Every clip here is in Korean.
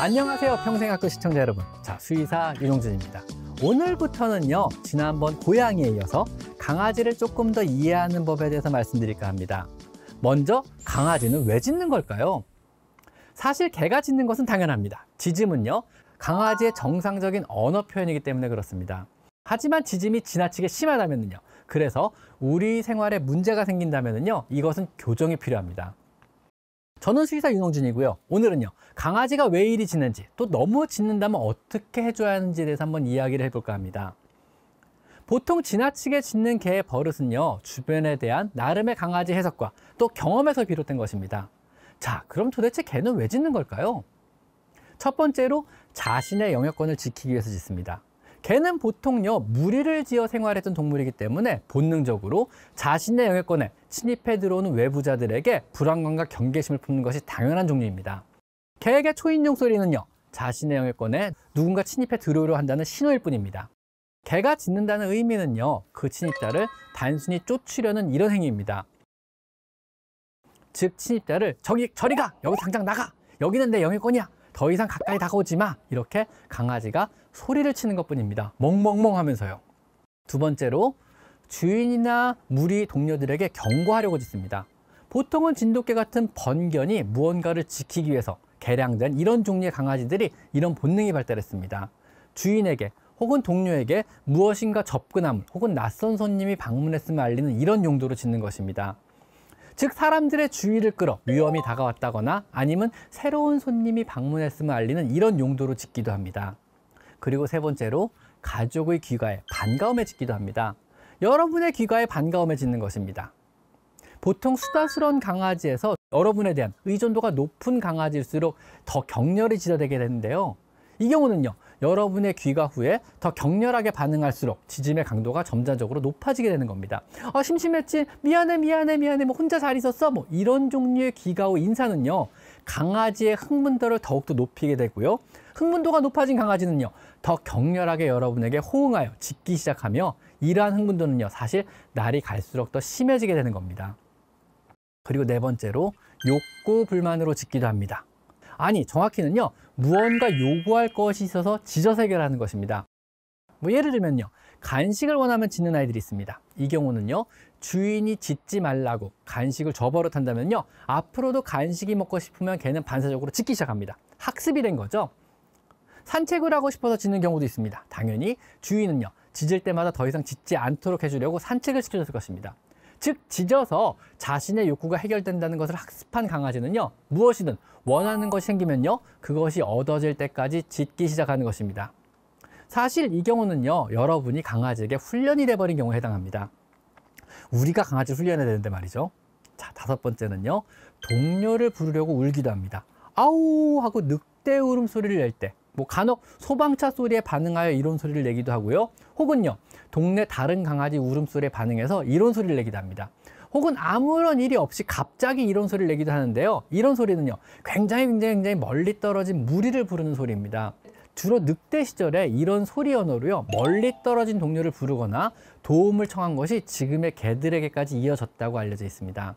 안녕하세요 평생학교 시청자 여러분 자 수의사 윤용진입니다 오늘부터는요 지난번 고양이에 이어서 강아지를 조금 더 이해하는 법에 대해서 말씀드릴까 합니다 먼저 강아지는 왜 짖는 걸까요? 사실 개가 짖는 것은 당연합니다 짖음은요 강아지의 정상적인 언어 표현이기 때문에 그렇습니다 하지만 지짐이 지나치게 심하다면요 그래서 우리 생활에 문제가 생긴다면 이것은 교정이 필요합니다. 저는 수의사 윤홍준이고요. 오늘은요. 강아지가 왜 이리 짖는지 또 너무 짖는다면 어떻게 해줘야 하는지에 대해서 한번 이야기를 해볼까 합니다. 보통 지나치게 짖는 개의 버릇은요. 주변에 대한 나름의 강아지 해석과 또 경험에서 비롯된 것입니다. 자, 그럼 도대체 개는 왜 짖는 걸까요? 첫 번째로 자신의 영역권을 지키기 위해서 짖습니다. 개는 보통요 무리를 지어 생활했던 동물이기 때문에 본능적으로 자신의 영역권에 침입해 들어오는 외부자들에게 불안감과 경계심을 품는 것이 당연한 종류입니다. 개에게 초인종 소리는요 자신의 영역권에 누군가 침입해 들어오려 한다는 신호일 뿐입니다. 개가 짖는다는 의미는요 그 침입자를 단순히 쫓으려는 이런 행위입니다. 즉 침입자를 저기 저리 가 여기 당장 나가 여기는 내 영역권이야 더 이상 가까이 다가오지 마 이렇게 강아지가 소리를 치는 것뿐입니다. 멍멍멍 하면서요. 두 번째로 주인이나 무리 동료들에게 경고하려고 짓습니다. 보통은 진돗개 같은 번견이 무언가를 지키기 위해서 개량된 이런 종류의 강아지들이 이런 본능이 발달했습니다. 주인에게 혹은 동료에게 무엇인가 접근함 혹은 낯선 손님이 방문했음을 알리는 이런 용도로 짓는 것입니다. 즉 사람들의 주의를 끌어 위험이 다가왔다거나 아니면 새로운 손님이 방문했음을 알리는 이런 용도로 짓기도 합니다. 그리고 세 번째로 가족의 귀가에 반가움에 짓기도 합니다. 여러분의 귀가에 반가움에 짓는 것입니다. 보통 수다스러운 강아지에서 여러분에 대한 의존도가 높은 강아지일수록 더 격렬히 짖어대게 되는데요. 이 경우는요. 여러분의 귀가 후에 더 격렬하게 반응할수록 지짐의 강도가 점자적으로 높아지게 되는 겁니다. 아, 심심했지? 미안해 미안해 미안해 뭐 혼자 잘 있었어? 뭐 이런 종류의 귀가 후 인사는요. 강아지의 흥분도를 더욱더 높이게 되고요. 흥분도가 높아진 강아지는요. 더 격렬하게 여러분에게 호응하여 짖기 시작하며 이러한 흥분도는요. 사실 날이 갈수록 더 심해지게 되는 겁니다. 그리고 네 번째로 욕구 불만으로 짖기도 합니다. 아니 정확히는요. 무언가 요구할 것이 있어서 짖어서 해결하는 것입니다. 뭐 예를 들면요. 간식을 원하면 짖는 아이들이 있습니다. 이 경우는요. 주인이 짖지 말라고 간식을 저버릇한다면요. 앞으로도 간식이 먹고 싶으면 걔는 반사적으로 짖기 시작합니다. 학습이 된 거죠. 산책을 하고 싶어서 짖는 경우도 있습니다. 당연히 주인은요. 짖을 때마다 더 이상 짖지 않도록 해주려고 산책을 시켜줬을 것입니다. 즉 짖어서 자신의 욕구가 해결된다는 것을 학습한 강아지는요 무엇이든 원하는 것이 생기면요 그것이 얻어질 때까지 짖기 시작하는 것입니다 사실 이 경우는요, 여러분이 강아지에게 훈련이 돼버린 경우에 해당합니다. 우리가 강아지를 훈련해야 되는데 말이죠. 자, 다섯 번째는요, 동료를 부르려고 울기도 합니다. 아우! 하고 늑대 울음소리를 낼 때, 뭐 간혹 소방차 소리에 반응하여 이런 소리를 내기도 하고요. 혹은요, 동네 다른 강아지 울음소리에 반응해서 이런 소리를 내기도 합니다. 혹은 아무런 일이 없이 갑자기 이런 소리를 내기도 하는데요. 이런 소리는요. 굉장히 굉장히 굉장히 멀리 떨어진 무리를 부르는 소리입니다. 주로 늑대 시절에 이런 소리 언어로요 멀리 떨어진 동료를 부르거나 도움을 청한 것이 지금의 개들에게까지 이어졌다고 알려져 있습니다.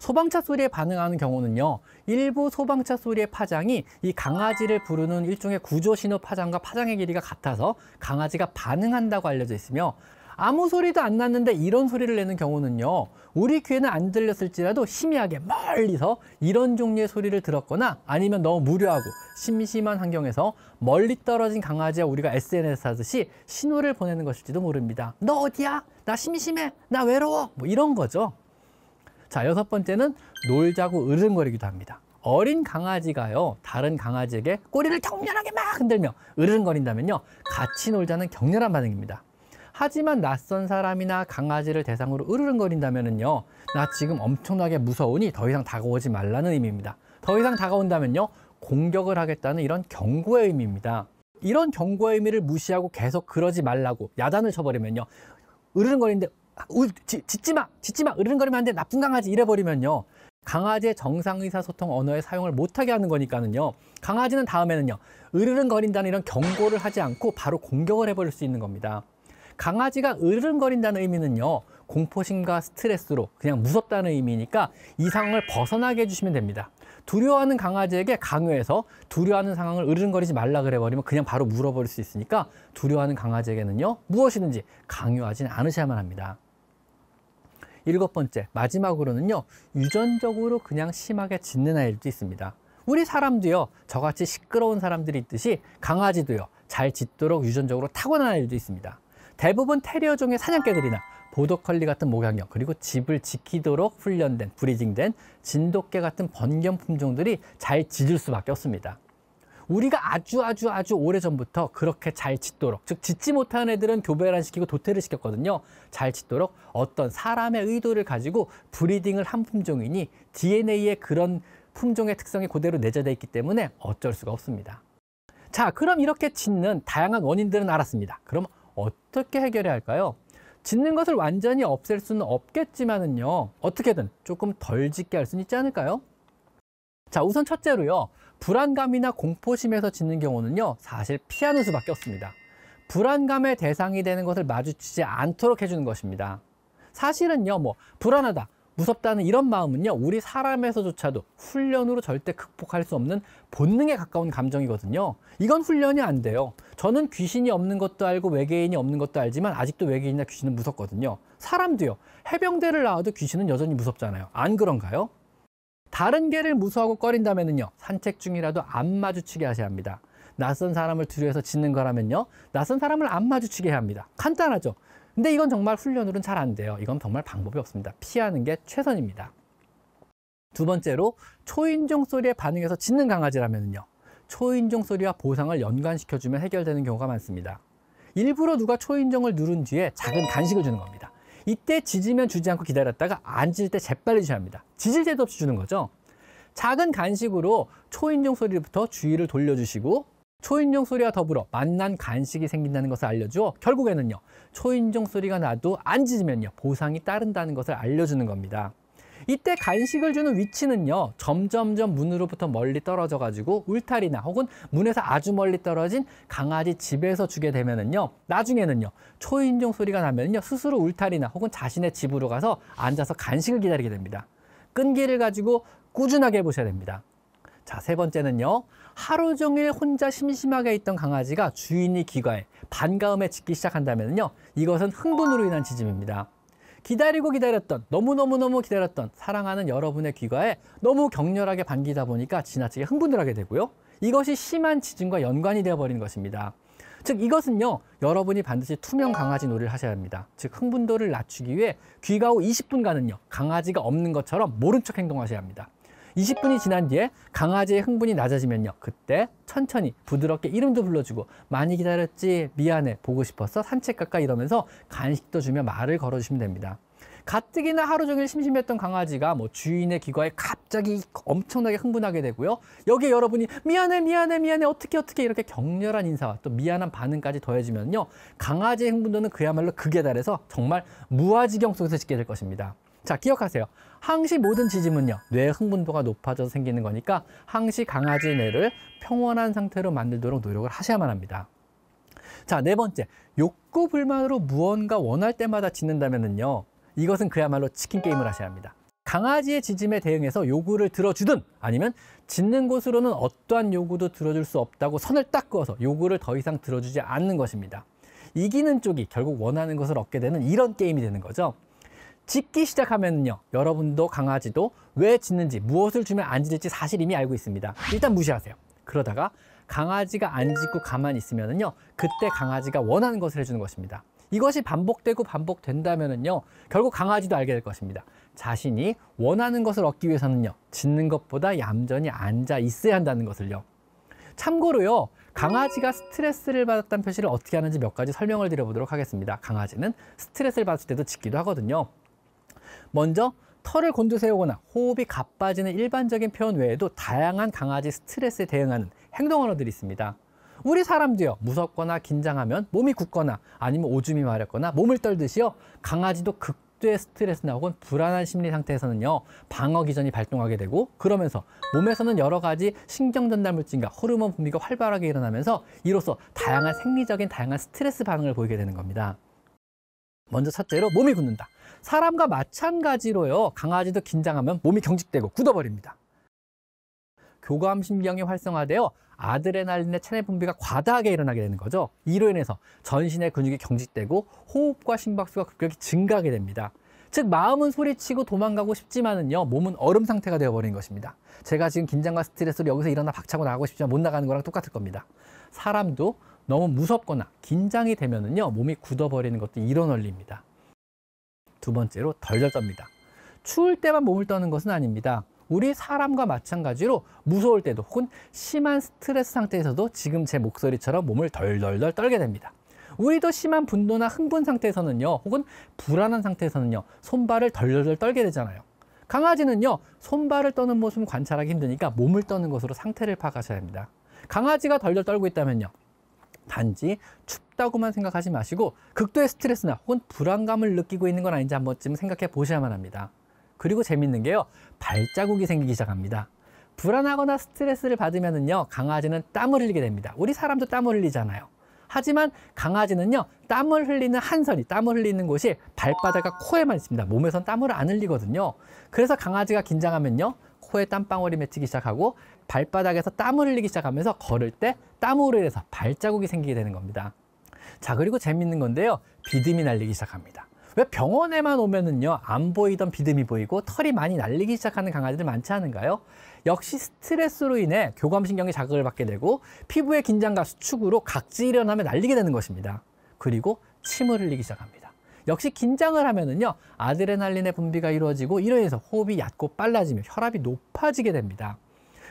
소방차 소리에 반응하는 경우는요 일부 소방차 소리의 파장이 이 강아지를 부르는 일종의 구조 신호 파장과 파장의 길이가 같아서 강아지가 반응한다고 알려져 있으며 아무 소리도 안 났는데 이런 소리를 내는 경우는요. 우리 귀에는 안 들렸을지라도 심히하게 멀리서 이런 종류의 소리를 들었거나 아니면 너무 무료하고 심심한 환경에서 멀리 떨어진 강아지와 우리가 SNS 하듯이 신호를 보내는 것일지도 모릅니다. 너 어디야? 나 심심해. 나 외로워. 뭐 이런 거죠. 자, 여섯 번째는 놀자고 으르렁거리기도 합니다. 어린 강아지가요 다른 강아지에게 꼬리를 격렬하게 막 흔들며 으르렁거린다면요 같이 놀자는 격렬한 반응입니다 하지만 낯선 사람이나 강아지를 대상으로 으르렁거린다면요나 지금 엄청나게 무서우니 더 이상 다가오지 말라는 의미입니다. 더 이상 다가온다면요. 공격을 하겠다는 이런 경고의 의미입니다. 이런 경고의 의미를 무시하고 계속 그러지 말라고 야단을 쳐버리면요. 으르렁거리는데 울, 아, 짖, 짖지 마! 짖지 마! 으르렁거리면 안 돼! 나쁜 강아지! 이래버리면요. 강아지의 정상 의사소통 언어의 사용을 못하게 하는 거니까는요. 강아지는 다음에는요. 으르렁거린다는 이런 경고를 하지 않고 바로 공격을 해버릴 수 있는 겁니다. 강아지가 으르렁거린다는 의미는요. 공포심과 스트레스로 그냥 무섭다는 의미니까 이 상황을 벗어나게 해주시면 됩니다. 두려워하는 강아지에게 강요해서 두려워하는 상황을 으르렁거리지 말라 그래버리면 그냥 바로 물어버릴 수 있으니까 두려워하는 강아지에게는요. 무엇이든지 강요하지는 않으셔야만 합니다. 일곱 번째, 마지막으로는요. 유전적으로 그냥 심하게 짖는 아이들도 있습니다. 우리 사람도요. 저같이 시끄러운 사람들이 있듯이 강아지도요. 잘 짖도록 유전적으로 타고난 아이들도 있습니다. 대부분 테리어 종의 사냥개들이나 보더컬리 같은 목양형 그리고 집을 지키도록 훈련된 브리징된 진돗개 같은 번경 품종들이 잘 짖을 수밖에 없습니다. 우리가 아주 아주 아주 오래전부터 그렇게 잘 짖도록 즉 짖지 못하는 애들은 교배란 시키고 도태를 시켰거든요. 잘 짖도록 어떤 사람의 의도를 가지고 브리딩을 한 품종이니 d n a 의 그런 품종의 특성이 그대로 내재되어 있기 때문에 어쩔 수가 없습니다. 자 그럼 이렇게 짖는 다양한 원인들은 알았습니다. 그럼 어떻게 해결해야 할까요? 짓는 것을 완전히 없앨 수는 없겠지만은요. 어떻게든 조금 덜 짓게 할 수는 있지 않을까요? 자, 우선 첫째로요. 불안감이나 공포심에서 짓는 경우는요. 사실 피하는 수밖에 없습니다. 불안감의 대상이 되는 것을 마주치지 않도록 해주는 것입니다. 사실은요. 뭐 불안하다. 무섭다는 이런 마음은요 우리 사람에서조차도 훈련으로 절대 극복할 수 없는 본능에 가까운 감정이거든요 이건 훈련이 안 돼요 저는 귀신이 없는 것도 알고 외계인이 없는 것도 알지만 아직도 외계인이나 귀신은 무섭거든요 사람도요 해병대를 나와도 귀신은 여전히 무섭잖아요 안 그런가요? 다른 개를 무서워하고 꺼린다면은요 산책 중이라도 안 마주치게 하셔야 합니다 낯선 사람을 두려워서 짖는 거라면요 낯선 사람을 안 마주치게 해야 합니다 간단하죠 근데 이건 정말 훈련으로는 잘 안 돼요. 이건 정말 방법이 없습니다. 피하는 게 최선입니다. 두 번째로 초인종 소리에 반응해서 짖는 강아지라면요. 초인종 소리와 보상을 연관시켜주면 해결되는 경우가 많습니다. 일부러 누가 초인종을 누른 뒤에 작은 간식을 주는 겁니다. 이때 짖으면 주지 않고 기다렸다가 앉을때 재빨리 주셔야 합니다. 짖을 때도 없이 주는 거죠. 작은 간식으로 초인종 소리부터 주의를 돌려주시고 초인종 소리와 더불어 만난 간식이 생긴다는 것을 알려주어 결국에는요 초인종 소리가 나도 안 짖으면요 보상이 따른다는 것을 알려주는 겁니다 이때 간식을 주는 위치는요 점점점 문으로부터 멀리 떨어져 가지고 울타리나 혹은 문에서 아주 멀리 떨어진 강아지 집에서 주게 되면은요 나중에는요 초인종 소리가 나면요 스스로 울타리나 혹은 자신의 집으로 가서 앉아서 간식을 기다리게 됩니다 끈기를 가지고 꾸준하게 해보셔야 됩니다 자, 세 번째는요. 하루 종일 혼자 심심하게 있던 강아지가 주인이 귀가해 반가움에 짖기 시작한다면요. 이것은 흥분으로 인한 짖음입니다. 기다리고 기다렸던 너무너무너무 기다렸던 사랑하는 여러분의 귀가에 너무 격렬하게 반기다 보니까 지나치게 흥분을 하게 되고요. 이것이 심한 지증과 연관이 되어버리는 것입니다. 즉 이것은요 여러분이 반드시 투명 강아지 놀이를 하셔야 합니다 즉 흥분도를 낮추기 위해 귀가 후 20분간은요 강아지가 없는 것처럼 모른 척 행동하셔야 합니다 20분이 지난 뒤에 강아지의 흥분이 낮아지면요. 그때 천천히 부드럽게 이름도 불러주고 많이 기다렸지 미안해 보고 싶었어 산책 가까 이러면서 간식도 주며 말을 걸어주시면 됩니다. 가뜩이나 하루 종일 심심했던 강아지가 뭐 주인의 귀가에 갑자기 엄청나게 흥분하게 되고요. 여기에 여러분이 미안해 미안해 미안해 어떻게 어떻게 이렇게 격렬한 인사와 또 미안한 반응까지 더해지면요. 강아지의 흥분도는 그야말로 극에 달해서 정말 무아지경 속에서 짓게 될 것입니다. 자, 기억하세요. 항시 모든 지짐은요. 뇌 흥분도가 높아져서 생기는 거니까 항시 강아지 뇌를 평온한 상태로 만들도록 노력을 하셔야만 합니다. 자, 네 번째. 욕구 불만으로 무언가 원할 때마다 짖는다면요 이것은 그야말로 치킨 게임을 하셔야 합니다. 강아지의 지짐에 대응해서 요구를 들어주든 아니면 짖는 곳으로는 어떠한 요구도 들어줄 수 없다고 선을 딱 그어서 요구를 더 이상 들어주지 않는 것입니다. 이기는 쪽이 결국 원하는 것을 얻게 되는 이런 게임이 되는 거죠. 짓기 시작하면요 여러분도 강아지도 왜 짖는지 무엇을 주면 안 짖을지 사실 이미 알고 있습니다 일단 무시하세요 그러다가 강아지가 안 짖고 가만히 있으면요 그때 강아지가 원하는 것을 해주는 것입니다 이것이 반복되고 반복된다면요 결국 강아지도 알게 될 것입니다 자신이 원하는 것을 얻기 위해서는요 짖는 것보다 얌전히 앉아 있어야 한다는 것을요 참고로요 강아지가 스트레스를 받았다는 표시를 어떻게 하는지 몇 가지 설명을 드려보도록 하겠습니다 강아지는 스트레스를 받을 때도 짖기도 하거든요 먼저 털을 곤두세우거나 호흡이 가빠지는 일반적인 표현 외에도 다양한 강아지 스트레스에 대응하는 행동 언어들이 있습니다. 우리 사람도요 무섭거나 긴장하면 몸이 굳거나 아니면 오줌이 마렵거나 몸을 떨듯이요 강아지도 극도의 스트레스나 혹은 불안한 심리 상태에서는요 방어 기전이 발동하게 되고 그러면서 몸에서는 여러 가지 신경 전달 물질과 호르몬 분비가 활발하게 일어나면서 이로써 다양한 생리적인 다양한 스트레스 반응을 보이게 되는 겁니다. 먼저 첫째로 몸이 굳는다. 사람과 마찬가지로요. 강아지도 긴장하면 몸이 경직되고 굳어버립니다. 교감 신경이 활성화되어 아드레날린의 체내 분비가 과다하게 일어나게 되는 거죠. 이로 인해서 전신의 근육이 경직되고 호흡과 심박수가 급격히 증가하게 됩니다. 즉 마음은 소리치고 도망가고 싶지만은요 몸은 얼음 상태가 되어버린 것입니다 제가 지금 긴장과 스트레스로 여기서 일어나 박차고 나가고 싶지만 못 나가는 거랑 똑같을 겁니다 사람도 너무 무섭거나 긴장이 되면은요 몸이 굳어버리는 것도 이런 원리입니다. 두 번째로 덜덜 떱니다. 추울 때만 몸을 떠는 것은 아닙니다. 우리 사람과 마찬가지로 무서울 때도 혹은 심한 스트레스 상태에서도 지금 제 목소리처럼 몸을 덜덜덜 떨게 됩니다. 우리도 심한 분노나 흥분 상태에서는요 혹은 불안한 상태에서는요 손발을 덜덜덜 떨게 되잖아요. 강아지는요 손발을 떠는 모습 을 관찰하기 힘드니까 몸을 떠는 것으로 상태를 파악하셔야 합니다. 강아지가 덜덜 떨고 있다면요 단지 춥다고만 생각하지 마시고 극도의 스트레스나 혹은 불안감을 느끼고 있는 건 아닌지 한 번쯤 생각해 보셔야만 합니다. 그리고 재밌는 게요. 발자국이 생기기 시작합니다. 불안하거나 스트레스를 받으면요 강아지는 땀을 흘리게 됩니다. 우리 사람도 땀을 흘리잖아요. 하지만 강아지는요. 땀을 흘리는 한선이 땀을 흘리는 곳이 발바닥과 코에만 있습니다. 몸에선 땀을 안 흘리거든요. 그래서 강아지가 긴장하면요. 코에 땀방울이 맺히기 시작하고 발바닥에서 땀을 흘리기 시작하면서 걸을 때 땀으로 인해서 발자국이 생기게 되는 겁니다. 자 그리고 재밌는 건데요. 비듬이 날리기 시작합니다. 왜 병원에만 오면은요 안 보이던 비듬이 보이고 털이 많이 날리기 시작하는 강아지들 많지 않은가요? 역시 스트레스로 인해 교감신경이 자극을 받게 되고 피부의 긴장과 수축으로 각질이 일어나면 날리게 되는 것입니다. 그리고 침을 흘리기 시작합니다. 역시 긴장을 하면은요 아드레날린의 분비가 이루어지고 이러해서 호흡이 얕고 빨라지며 혈압이 높아지게 됩니다.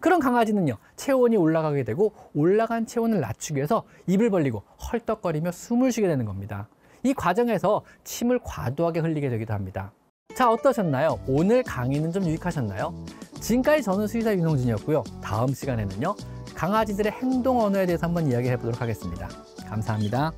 그런 강아지는요 체온이 올라가게 되고 올라간 체온을 낮추기 위해서 입을 벌리고 헐떡거리며 숨을 쉬게 되는 겁니다. 이 과정에서 침을 과도하게 흘리게 되기도 합니다. 자 어떠셨나요? 오늘 강의는 좀 유익하셨나요? 지금까지 저는 수의사 윤홍진이었고요 다음 시간에는요 강아지들의 행동 언어에 대해서 한번 이야기해 보도록 하겠습니다. 감사합니다.